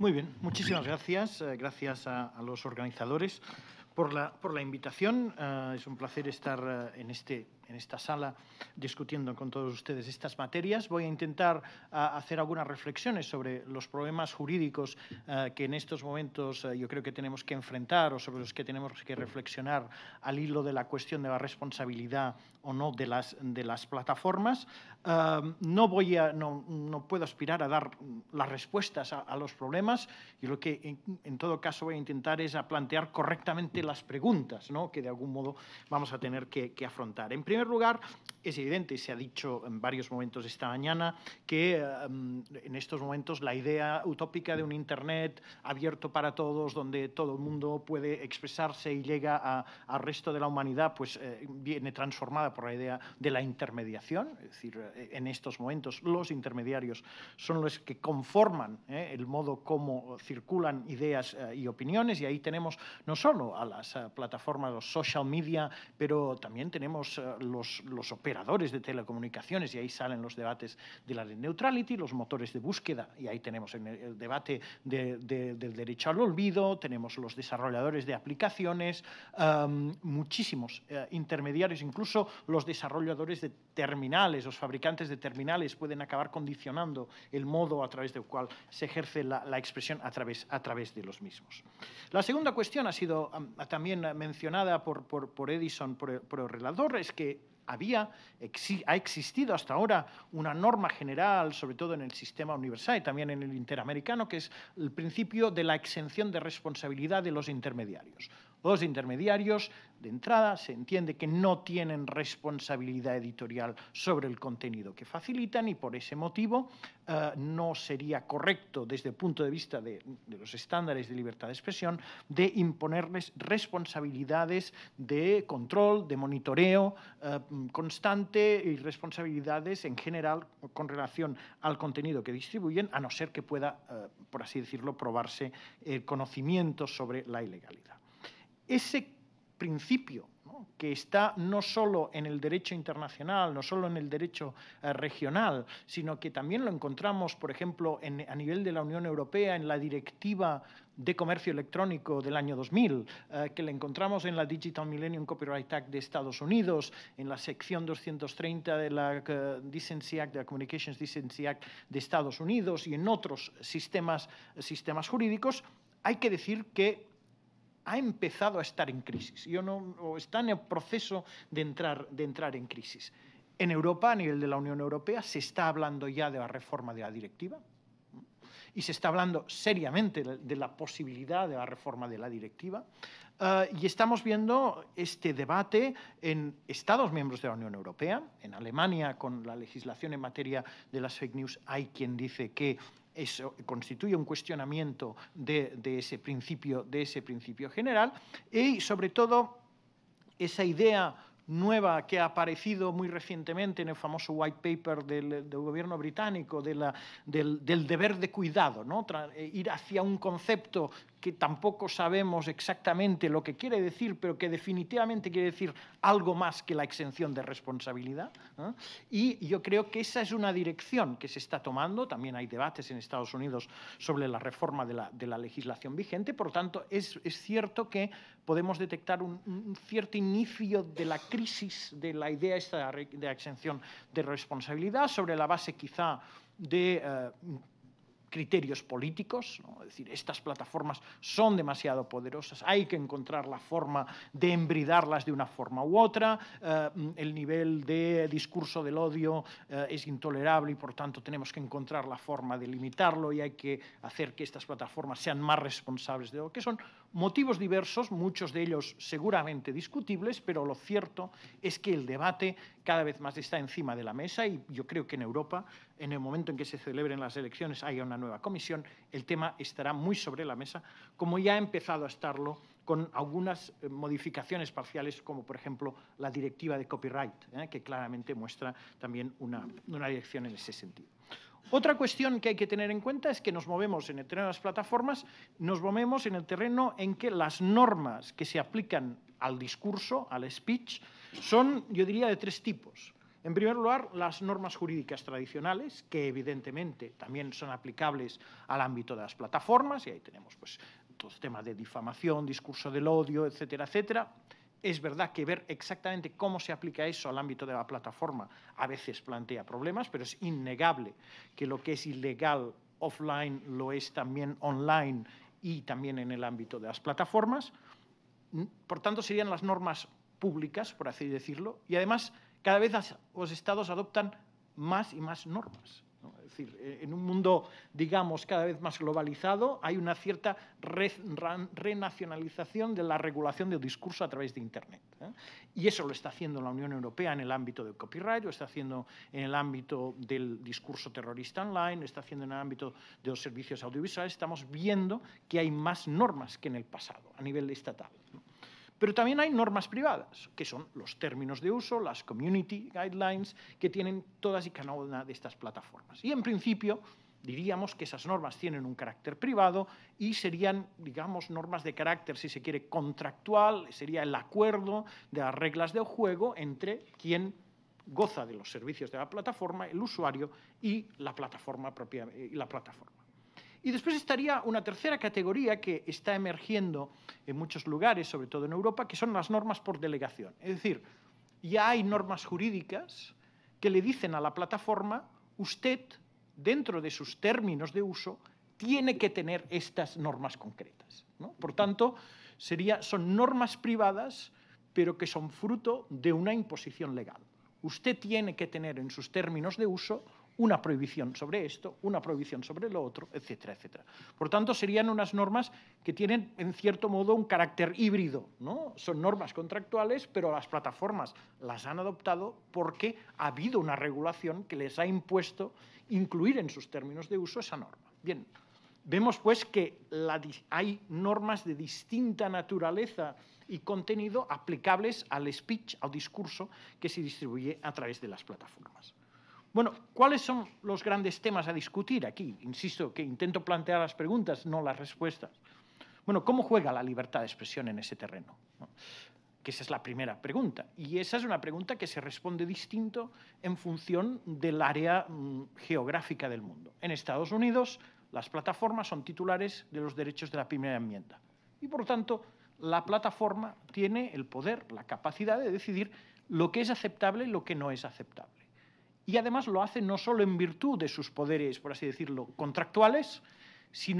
Muy bien, muchísimas gracias. Eh, gracias a, los organizadores por la, por la invitación. Eh, es un placer estar eh, en este en esta sala discutiendo con todos ustedes estas materias. Voy a intentar ah, hacer algunas reflexiones sobre los problemas jurídicos ah, que en estos momentos ah, yo creo que tenemos que enfrentar o sobre los que tenemos que reflexionar al hilo de la cuestión de la responsabilidad o no de las, de las plataformas. no, voy a, no, no, puedo aspirar a dar las respuestas a, los problemas. y lo que en, todo caso voy a intentar es a plantear correctamente las preguntas ¿no? que de algún modo vamos a tener que, que afrontar. En primer primer lugar, es evidente, se ha dicho en varios momentos esta mañana, que em, en estos momentos la idea utópica de un Internet abierto para todos, donde todo el mundo puede expresarse y llega al resto de la humanidad, pues eh, viene transformada por la idea de la intermediación. Es decir, eh, en estos momentos los intermediarios son los que conforman eh, el modo como circulan ideas y opiniones y ahí tenemos no solo a las plataformas, los social media, pero también tenemos los, operadores de telecomunicaciones, y ahí salen los debates de la neutrality, los motores de búsqueda, y ahí tenemos el, el debate del derecho al olvido, tenemos los desarrolladores de aplicaciones, muchísimos eh, intermediarios, incluso los desarrolladores de terminales, los fabricantes de terminales pueden acabar condicionando el modo a través del cual se ejerce la, expresión a través, a través de los mismos. La segunda cuestión ha sido también mencionada por, Edison, por por el, relador, es que había, ha existido hasta ahora una norma general, sobre todo en el sistema universal y también en el interamericano, que es el principio de la exención de responsabilidad de los intermediarios. Los intermediarios, de entrada, se entiende que no tienen responsabilidad editorial sobre el contenido que facilitan y por ese motivo eh, no sería correcto desde el punto de vista de, los estándares de libertad de expresión de imponerles responsabilidades de control, de monitoreo eh, constante y responsabilidades en general con relación al contenido que distribuyen, a no ser que pueda, eh, por así decirlo, probarse el conocimiento sobre la ilegalidad ese principio que está no solo en el derecho internacional, no solo en el derecho eh, regional, sino que también lo encontramos, por ejemplo, a nivel de la Unión Europea, en la directiva de comercio electrónico del año 2000, eh, que la encontramos en la Digital Millennium Copyright Act de Estados Unidos, en la sección 230 de la eh, de Communications Decency Act de Estados Unidos y en otros sistemas, sistemas jurídicos, hay que decir que ha empezado a estar en crisis yo no, o está en el proceso de entrar, de entrar en crisis. En Europa, a nivel de la Unión Europea, se está hablando ya de la reforma de la directiva y se está hablando seriamente de la posibilidad de la reforma de la directiva. Eh, y estamos viendo este debate en Estados miembros de la Unión Europea. En Alemania, con la legislación en materia de las fake news, hay quien dice que eso constituye un cuestionamiento de, ese, principio, de ese principio general y, sobre todo, esa idea nueva que ha aparecido muy recientemente en el famoso white paper del, gobierno británico del, deber de cuidado, ¿no? Eh, ir hacia un concepto que tampoco sabemos exactamente lo que quiere decir, pero que definitivamente quiere decir algo más que la exención de responsabilidad. Y yo creo que esa es una dirección que se está tomando. También hay debates en Estados Unidos sobre la reforma de la, legislación vigente. Por lo tanto, es cierto que podemos detectar un, cierto inicio de la crisis de la idea esta de exención de responsabilidad sobre la base quizá de... Eh, criterios políticos, es decir, estas plataformas son demasiado poderosas, hay que encontrar la forma de embridarlas de una forma u otra, eh, el nivel de discurso del odio eh, es intolerable y por tanto tenemos que encontrar la forma de limitarlo y hay que hacer que estas plataformas sean más responsables de lo que son motivos diversos, muchos de ellos seguramente discutibles, pero lo cierto es que el debate cada vez más está encima de la mesa y yo creo que en Europa en el momento en que se celebren las elecciones haya una nueva comisión, el tema estará muy sobre la mesa, como ya ha empezado a estarlo con algunas eh, modificaciones parciales, como por ejemplo la directiva de copyright, ¿eh? que claramente muestra también una, una dirección en ese sentido. Otra cuestión que hay que tener en cuenta es que nos movemos en el terreno de las plataformas, nos movemos en el terreno en que las normas que se aplican al discurso, al speech, son, yo diría, de tres tipos. En primer lugar, las normas jurídicas tradicionales, que evidentemente también son aplicables al ámbito de las plataformas, y ahí tenemos pues, todo temas de difamación, discurso del odio, etcétera, etcétera. Es verdad que ver exactamente cómo se aplica eso al ámbito de la plataforma a veces plantea problemas, pero es innegable que lo que es ilegal offline lo es también online y también en el ámbito de las plataformas. Por tanto, serían las normas públicas, por así decirlo, y además cada vez los estados adoptan más y más normas. Es decir, eh, en un mundo, digamos, cada vez más globalizado, hay una cierta renacionalización de la regulación del discurso a través de Internet. ¿eh? Y eso lo está haciendo la Unión Europea en el ámbito del copyright, lo está haciendo en el ámbito del discurso terrorista online, lo está haciendo en el ámbito de los servicios audiovisuales. Estamos viendo que hay más normas que en el pasado a nivel estatal. Pero también hay normas privadas, que son los términos de uso, las community guidelines, que tienen todas y cada una de estas plataformas. Y en principio, diríamos que esas normas tienen un carácter privado y serían, digamos, normas de carácter, si se quiere, contractual, sería el acuerdo de las reglas del juego entre quien goza de los servicios de la plataforma, el usuario y la plataforma propia, y la plataforma. Y después estaría una tercera categoría que está emergiendo en muchos lugares, sobre todo en Europa, que son las normas por delegación. Es decir, ya hay normas jurídicas que le dicen a la plataforma, usted, dentro de sus términos de uso, tiene que tener estas normas concretas. Por tanto, sería, son normas privadas, pero que son fruto de una imposición legal. Usted tiene que tener en sus términos de uso una prohibición sobre esto, una prohibición sobre lo otro, etcétera, etcétera. Por tanto, serían unas normas que tienen, en cierto modo, un carácter híbrido. ¿no? Son normas contractuales, pero las plataformas las han adoptado porque ha habido una regulación que les ha impuesto incluir en sus términos de uso esa norma. Bien, vemos pues que hay normas de distinta naturaleza y contenido aplicables al speech, al discurso que se distribuye a través de las plataformas. Bueno, ¿cuáles son los grandes temas a discutir aquí? Insisto que intento plantear las preguntas, no las respuestas. Bueno, ¿cómo juega la libertad de expresión en ese terreno? Que esa es la primera pregunta. Y esa es una pregunta que se responde distinto en función del área mm, geográfica del mundo. En Estados Unidos, las plataformas son titulares de los derechos de la primera enmienda. Y por tanto, la plataforma tiene el poder, la capacidad de decidir lo que es aceptable y lo que no es aceptable y además lo hace no solo en virtud de sus poderes, por así decirlo, contractuales, sino